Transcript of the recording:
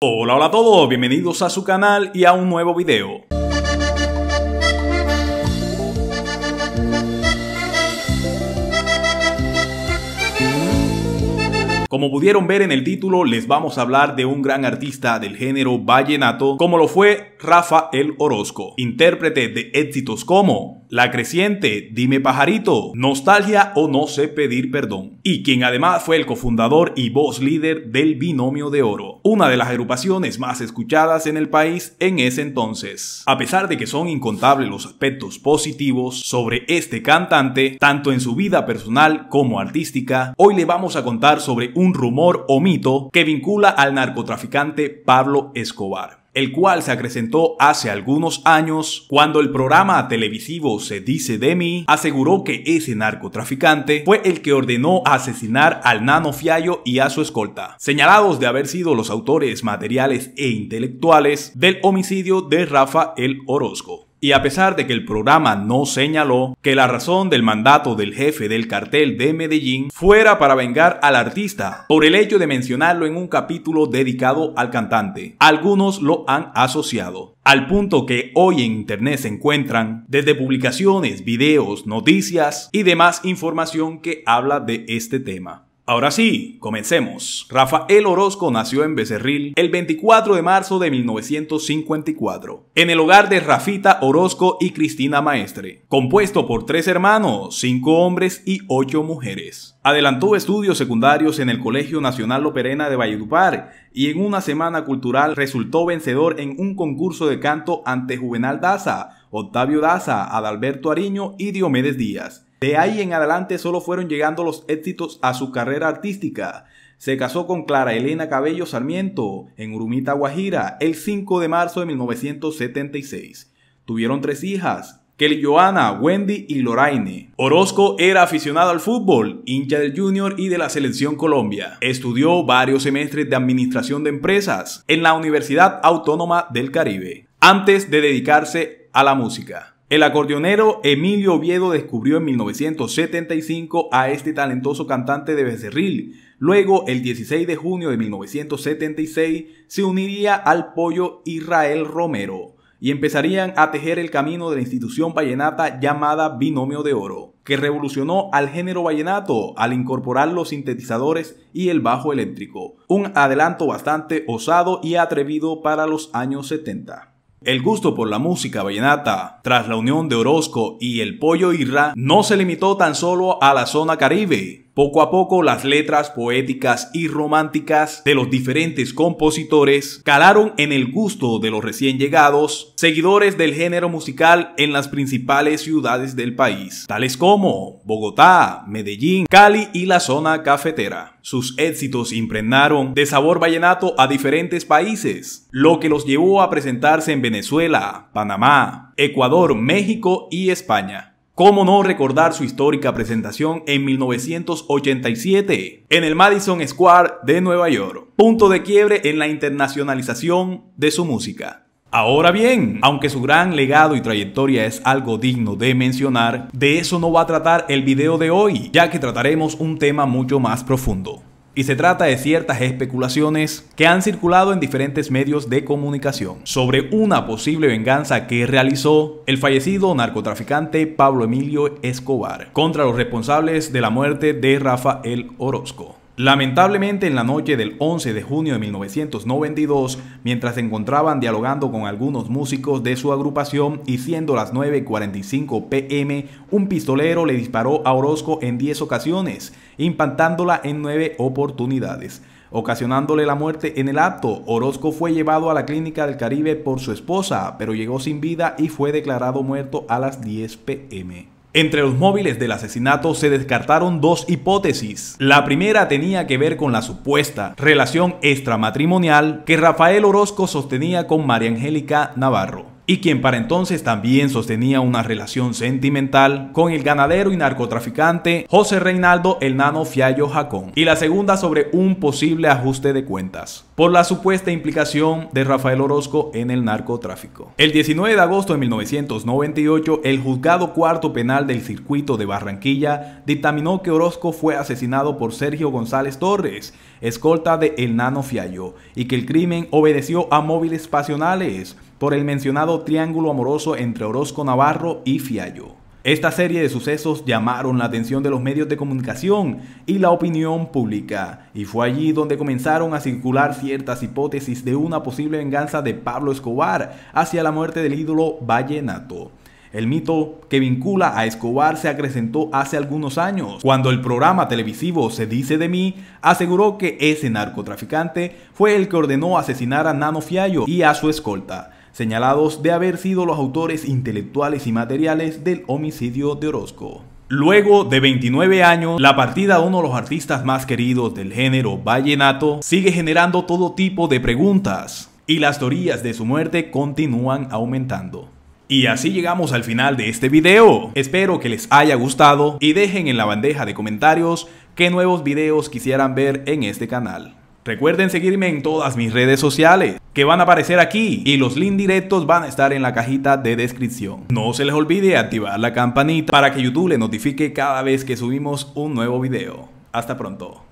Hola hola a todos, bienvenidos a su canal y a un nuevo video. Como pudieron ver en el título, les vamos a hablar de un gran artista del género vallenato como lo fue Rafael Orozco, intérprete de éxitos como la Creciente, Dime Pajarito, Nostalgia o No sé pedir perdón, y quien además fue el cofundador y voz líder del Binomio de Oro, una de las agrupaciones más escuchadas en el país en ese entonces. A pesar de que son incontables los aspectos positivos sobre este cantante, tanto en su vida personal como artística, hoy le vamos a contar sobre un rumor o mito que vincula al narcotraficante Pablo Escobar el cual se acrecentó hace algunos años cuando el programa televisivo Se dice de mí aseguró que ese narcotraficante fue el que ordenó asesinar al nano Fiallo y a su escolta, señalados de haber sido los autores materiales e intelectuales del homicidio de Rafael Orozco. Y a pesar de que el programa no señaló que la razón del mandato del jefe del cartel de Medellín fuera para vengar al artista por el hecho de mencionarlo en un capítulo dedicado al cantante, algunos lo han asociado. Al punto que hoy en Internet se encuentran desde publicaciones, videos, noticias y demás información que habla de este tema. Ahora sí, comencemos. Rafael Orozco nació en Becerril el 24 de marzo de 1954, en el hogar de Rafita Orozco y Cristina Maestre, compuesto por tres hermanos, cinco hombres y ocho mujeres. Adelantó estudios secundarios en el Colegio Nacional Perena de Valledupar y en una semana cultural resultó vencedor en un concurso de canto ante Juvenal Daza, Octavio Daza, Adalberto Ariño y Diomedes Díaz de ahí en adelante solo fueron llegando los éxitos a su carrera artística. Se casó con Clara Elena Cabello Sarmiento en Urumita, Guajira, el 5 de marzo de 1976. Tuvieron tres hijas, Kelly Joana, Wendy y Loraine. Orozco era aficionado al fútbol, hincha del Junior y de la Selección Colombia. Estudió varios semestres de Administración de Empresas en la Universidad Autónoma del Caribe, antes de dedicarse a la música. El acordeonero Emilio Oviedo descubrió en 1975 a este talentoso cantante de becerril. Luego, el 16 de junio de 1976, se uniría al pollo Israel Romero y empezarían a tejer el camino de la institución vallenata llamada Binomio de Oro, que revolucionó al género vallenato al incorporar los sintetizadores y el bajo eléctrico, un adelanto bastante osado y atrevido para los años 70. El gusto por la música vallenata, tras la unión de Orozco y el Pollo Irra, no se limitó tan solo a la zona caribe. Poco a poco las letras poéticas y románticas de los diferentes compositores calaron en el gusto de los recién llegados, seguidores del género musical en las principales ciudades del país, tales como Bogotá, Medellín, Cali y la zona cafetera. Sus éxitos impregnaron de sabor vallenato a diferentes países, lo que los llevó a presentarse en Venezuela, Panamá, Ecuador, México y España. ¿Cómo no recordar su histórica presentación en 1987 en el Madison Square de Nueva York? Punto de quiebre en la internacionalización de su música. Ahora bien, aunque su gran legado y trayectoria es algo digno de mencionar, de eso no va a tratar el video de hoy, ya que trataremos un tema mucho más profundo y se trata de ciertas especulaciones que han circulado en diferentes medios de comunicación sobre una posible venganza que realizó el fallecido narcotraficante Pablo Emilio Escobar contra los responsables de la muerte de Rafael Orozco. Lamentablemente en la noche del 11 de junio de 1992, mientras se encontraban dialogando con algunos músicos de su agrupación y siendo las 9.45 pm, un pistolero le disparó a Orozco en 10 ocasiones, Impantándola en nueve oportunidades. Ocasionándole la muerte en el acto, Orozco fue llevado a la clínica del Caribe por su esposa, pero llegó sin vida y fue declarado muerto a las 10 pm. Entre los móviles del asesinato se descartaron dos hipótesis. La primera tenía que ver con la supuesta relación extramatrimonial que Rafael Orozco sostenía con María Angélica Navarro y quien para entonces también sostenía una relación sentimental con el ganadero y narcotraficante José Reinaldo El Nano Fiallo Jacón, y la segunda sobre un posible ajuste de cuentas, por la supuesta implicación de Rafael Orozco en el narcotráfico. El 19 de agosto de 1998, el juzgado cuarto penal del circuito de Barranquilla dictaminó que Orozco fue asesinado por Sergio González Torres, escolta de El Nano Fiallo, y que el crimen obedeció a móviles pasionales, por el mencionado triángulo amoroso entre Orozco Navarro y Fiallo. Esta serie de sucesos llamaron la atención de los medios de comunicación y la opinión pública, y fue allí donde comenzaron a circular ciertas hipótesis de una posible venganza de Pablo Escobar hacia la muerte del ídolo Vallenato. El mito que vincula a Escobar se acrecentó hace algunos años, cuando el programa televisivo Se dice de mí aseguró que ese narcotraficante fue el que ordenó asesinar a Nano Fiallo y a su escolta, señalados de haber sido los autores intelectuales y materiales del homicidio de Orozco. Luego de 29 años, la partida de uno de los artistas más queridos del género vallenato sigue generando todo tipo de preguntas y las teorías de su muerte continúan aumentando. Y así llegamos al final de este video. Espero que les haya gustado y dejen en la bandeja de comentarios qué nuevos videos quisieran ver en este canal. Recuerden seguirme en todas mis redes sociales que van a aparecer aquí y los links directos van a estar en la cajita de descripción. No se les olvide activar la campanita para que YouTube le notifique cada vez que subimos un nuevo video. Hasta pronto.